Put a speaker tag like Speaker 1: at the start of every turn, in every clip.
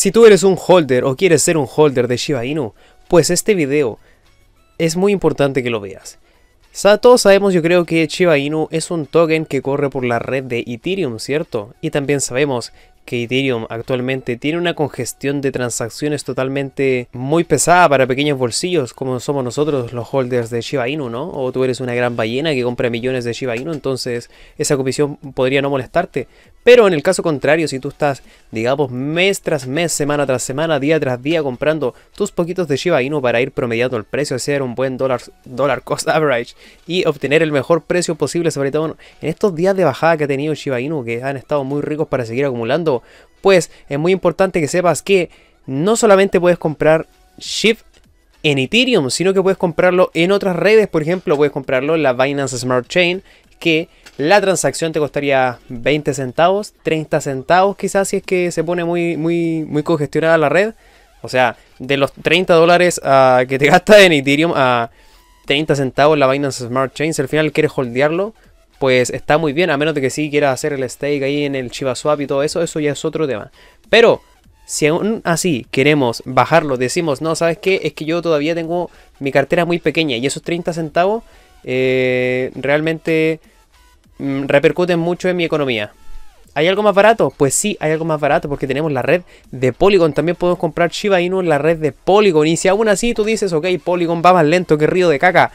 Speaker 1: Si tú eres un holder o quieres ser un holder de Shiba Inu, pues este video es muy importante que lo veas. todos sabemos yo creo que Shiba Inu es un token que corre por la red de Ethereum, ¿cierto? Y también sabemos que Ethereum actualmente tiene una congestión de transacciones totalmente muy pesada para pequeños bolsillos, como somos nosotros los holders de Shiba Inu, ¿no? O tú eres una gran ballena que compra millones de Shiba Inu, entonces esa comisión podría no molestarte. Pero en el caso contrario, si tú estás, digamos, mes tras mes, semana tras semana, día tras día comprando tus poquitos de Shiba Inu para ir promediando el precio, hacer un buen dólar, cost average y obtener el mejor precio posible, sobre todo en estos días de bajada que ha tenido Shiba Inu, que han estado muy ricos para seguir acumulando, pues es muy importante que sepas que no solamente puedes comprar Shift en Ethereum, sino que puedes comprarlo en otras redes. Por ejemplo, puedes comprarlo en la Binance Smart Chain, que la transacción te costaría 20 centavos, 30 centavos quizás si es que se pone muy, muy, muy congestionada la red. O sea, de los 30 dólares ah, que te gasta en Ethereum ah, a 30 centavos la Binance Smart Chain, si al final quieres holdearlo, pues está muy bien, a menos de que sí quiera hacer el stake ahí en el Chiva Swap y todo eso, eso ya es otro tema. Pero si aún así queremos bajarlo, decimos, no, ¿sabes qué? Es que yo todavía tengo mi cartera muy pequeña y esos 30 centavos eh, realmente mm, repercuten mucho en mi economía. ¿Hay algo más barato? Pues sí, hay algo más barato porque tenemos la red de Polygon. También podemos comprar Shiba Inu en la red de Polygon. Y si aún así tú dices, ok, Polygon va más lento que Río de Caca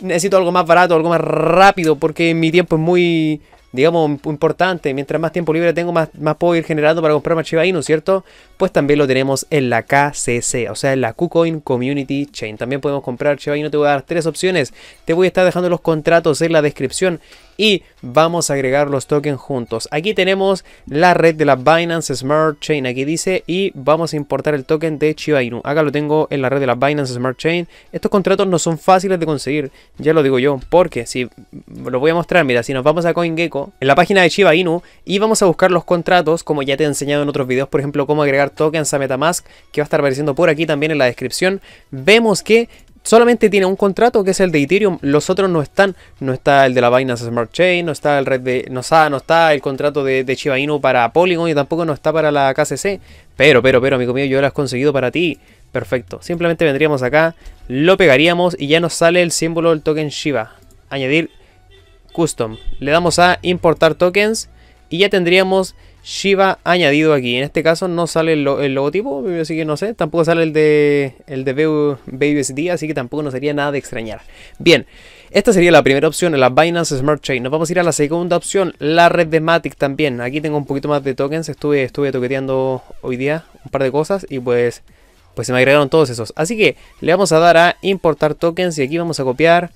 Speaker 1: necesito algo más barato, algo más rápido, porque mi tiempo es muy, digamos, importante. Mientras más tiempo libre tengo, más, más puedo ir generando para comprar más Shiba Inu, ¿cierto? Pues también lo tenemos en la KCC, o sea, en la KuCoin Community Chain. También podemos comprar Shiba Inu, te voy a dar tres opciones. Te voy a estar dejando los contratos en la descripción y vamos a agregar los tokens juntos. Aquí tenemos la red de la Binance Smart Chain, aquí dice, y vamos a importar el token de Shiba Inu. Acá lo tengo en la red de la Binance Smart Chain. Estos contratos no son fáciles de conseguir, ya lo digo yo, porque si lo voy a mostrar, mira, si nos vamos a CoinGecko, en la página de Shiba Inu, y vamos a buscar los contratos, como ya te he enseñado en otros videos, por ejemplo, cómo agregar tokens a Metamask, que va a estar apareciendo por aquí también en la descripción, vemos que solamente tiene un contrato que es el de Ethereum, los otros no están, no está el de la Binance Smart Chain, no está el red de, no está, no está el contrato de, de Shiba Inu para Polygon y tampoco no está para la KCC. Pero, pero, pero, amigo mío, yo lo has conseguido para ti. Perfecto. Simplemente vendríamos acá, lo pegaríamos y ya nos sale el símbolo del token Shiba. Añadir custom. Le damos a importar tokens y ya tendríamos Shiva añadido aquí. En este caso no sale el, logotipo, así que no sé. Tampoco sale el de, el de así que tampoco no sería nada de extrañar. Bien, esta sería la primera opción, la Binance Smart Chain. Nos vamos a ir a la segunda opción, la red de Matic también. Aquí tengo un poquito más de tokens. Estuve, estuve toqueteando hoy día un par de cosas y pues, pues se me agregaron todos esos. Así que le vamos a dar a importar tokens y aquí vamos a copiar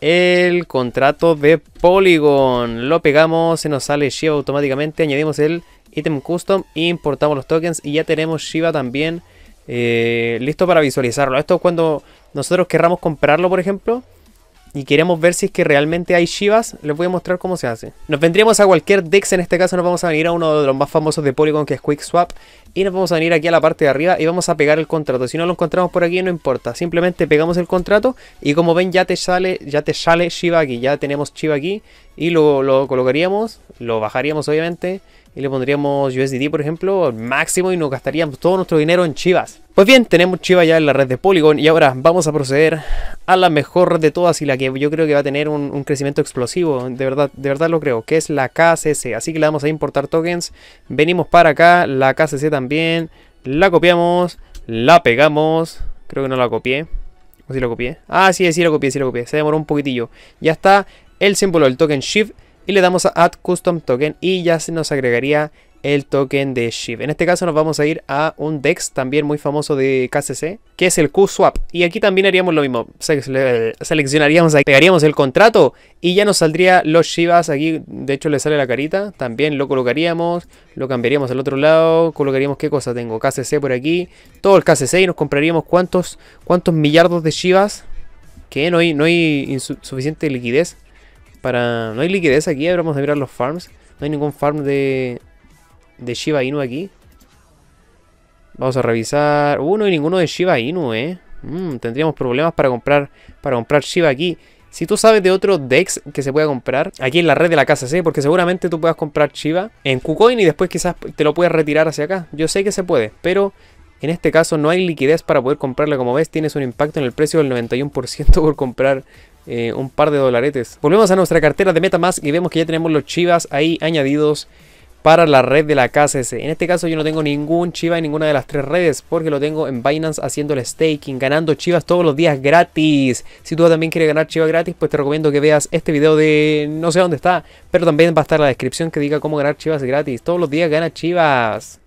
Speaker 1: el contrato de Polygon. Lo pegamos, se nos sale Shiva automáticamente, añadimos el ítem custom, importamos los tokens y ya tenemos Shiva también eh, listo para visualizarlo. Esto es cuando nosotros querramos comprarlo, por ejemplo, y queremos ver si es que realmente hay Shivas, les voy a mostrar cómo se hace. Nos vendríamos a cualquier Dex, en este caso nos vamos a venir a uno de los más famosos de Polygon que es Quick Swap. Y nos vamos a venir aquí a la parte de arriba y vamos a pegar el contrato. Si no lo encontramos por aquí no importa, simplemente pegamos el contrato y como ven ya te sale, ya te sale Shiva aquí, ya tenemos Shiva aquí. Y lo, lo colocaríamos, lo bajaríamos obviamente y le pondríamos USDT, por ejemplo, al máximo y nos gastaríamos todo nuestro dinero en Chivas. Pues bien, tenemos Chivas ya en la red de Polygon y ahora vamos a proceder a la mejor de todas y la que yo creo que va a tener un, crecimiento explosivo, de verdad, de verdad lo creo, que es la KCC. Así que le damos a importar tokens, venimos para acá, la KCC también, la copiamos, la pegamos, creo que no la copié. ¿O si la copié? Ah, sí, sí la copié, sí la copié. Se demoró un poquitillo. Ya está el símbolo del token Shift y le damos a Add Custom Token y ya se nos agregaría el token de SHIB. En este caso nos vamos a ir a un DEX también muy famoso de KCC, que es el QSwap. Y aquí también haríamos lo mismo, seleccionaríamos, ahí, pegaríamos el contrato y ya nos saldría los Shivas aquí, de hecho le sale la carita, también lo colocaríamos, lo cambiaríamos al otro lado, colocaríamos qué cosa tengo, KCC por aquí, todo el KCC y nos compraríamos cuántos, cuántos millardos de Shivas, que no no hay suficiente liquidez para... No hay liquidez aquí, habríamos de mirar los farms. No hay ningún farm de, de Shiba Inu aquí. Vamos a revisar... Uh, no hay ninguno de Shiba Inu, eh. Mm, tendríamos problemas para comprar, para comprar Shiba aquí. Si tú sabes de otro DEX que se pueda comprar, aquí en la red de la casa, ¿sí? Porque seguramente tú puedas comprar Shiba en KuCoin y después quizás te lo puedas retirar hacia acá. Yo sé que se puede, pero en este caso no hay liquidez para poder comprarla. Como ves, tienes un impacto en el precio del 91% por comprar eh, un par de dolaretes. Volvemos a nuestra cartera de Metamask y vemos que ya tenemos los chivas ahí añadidos para la red de la KCC. En este caso yo no tengo ningún chiva en ninguna de las tres redes porque lo tengo en Binance haciendo el staking, ganando chivas todos los días gratis. Si tú también quieres ganar chivas gratis, pues te recomiendo que veas este video de no sé dónde está, pero también va a estar la descripción que diga cómo ganar chivas gratis. Todos los días gana chivas.